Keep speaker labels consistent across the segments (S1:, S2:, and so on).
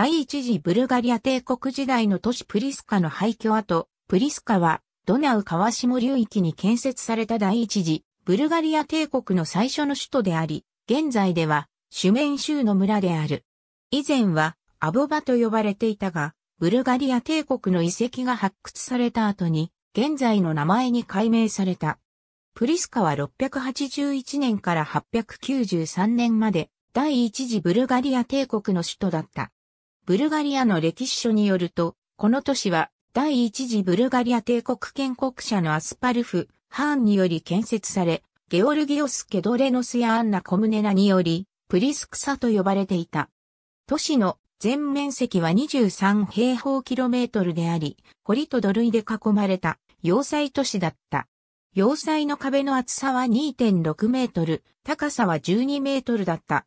S1: 第一次ブルガリア帝国時代の都市プリスカの廃墟跡、プリスカは、ドナウ川下流域に建設された第一次、ブルガリア帝国の最初の首都であり、現在では、主面州の村である。以前は、アボバと呼ばれていたが、ブルガリア帝国の遺跡が発掘された後に、現在の名前に改名された。プリスカは681年から893年まで、第一次ブルガリア帝国の首都だった。ブルガリアの歴史書によると、この都市は第一次ブルガリア帝国建国者のアスパルフ・ハーンにより建設され、ゲオルギオス・ケドレノスやアンナ・コムネナにより、プリスクサと呼ばれていた。都市の全面積は23平方キロメートルであり、堀と土塁で囲まれた要塞都市だった。要塞の壁の厚さは2.6メートル、高さは12メートルだった。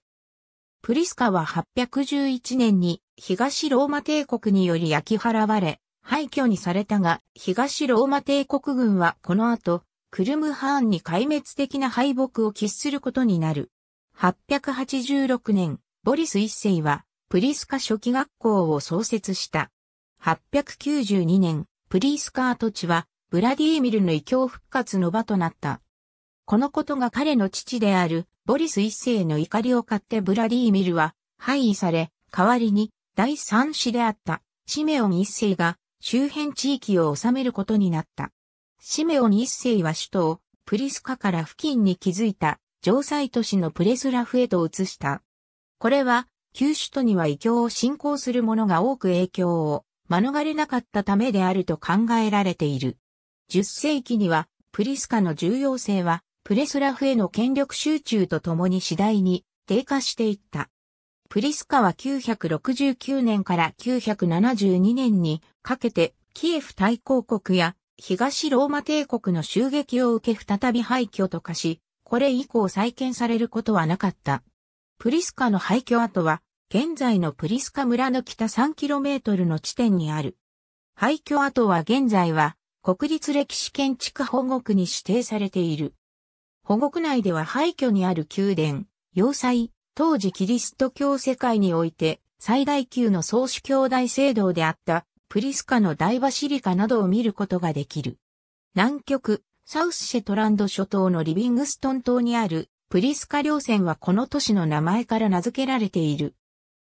S1: プリスカは811年に東ローマ帝国により焼き払われ、廃墟にされたが、東ローマ帝国軍はこの後、クルムハーンに壊滅的な敗北を喫することになる。886年、ボリス一世は、プリスカ初期学校を創設した。892年、プリスカ跡地は、ブラディーミルの異教復活の場となった。このことが彼の父である、ボリス一世の怒りを買ってブラディーミルは廃位され、代わりに第三子であったシメオン一世が周辺地域を治めることになった。シメオン一世は首都をプリスカから付近に築いた城塞都市のプレスラフへと移した。これは旧首都には異教を信仰する者が多く影響を免れなかったためであると考えられている。10世紀にはプリスカの重要性はプレスラフへの権力集中とともに次第に低下していった。プリスカは969年から972年にかけてキエフ大公国や東ローマ帝国の襲撃を受け再び廃墟と化し、これ以降再建されることはなかった。プリスカの廃墟跡は、現在のプリスカ村の北 3km の地点にある。廃墟跡は現在は、国立歴史建築保護区に指定されている。保護区内では廃墟にある宮殿、要塞、当時キリスト教世界において最大級の宗主兄弟聖堂であったプリスカの大バシリカなどを見ることができる。南極、サウスシェトランド諸島のリビングストン島にあるプリスカ稜線はこの都市の名前から名付けられている。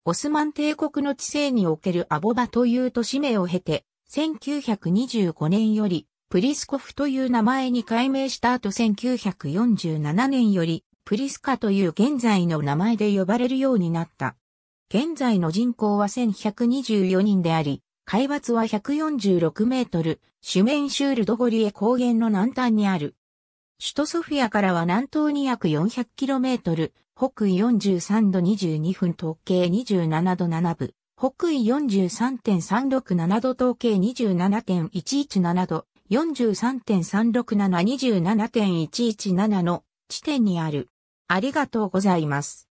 S1: オスマン帝国の地勢におけるアボバという都市名を経て、1925年よりプリスコフという名前に改名した後1947年より、プリスカという現在の名前で呼ばれるようになった。現在の人口は1124人であり、海抜は146メートル、シュメンシュールドゴリエ高原の南端にある。首都ソフィアからは南東に約4 0 0トル、北緯43度22分統計27度7分、北緯43.367度統計27.117度、43.36727.117の地点にある。ありがとうございます。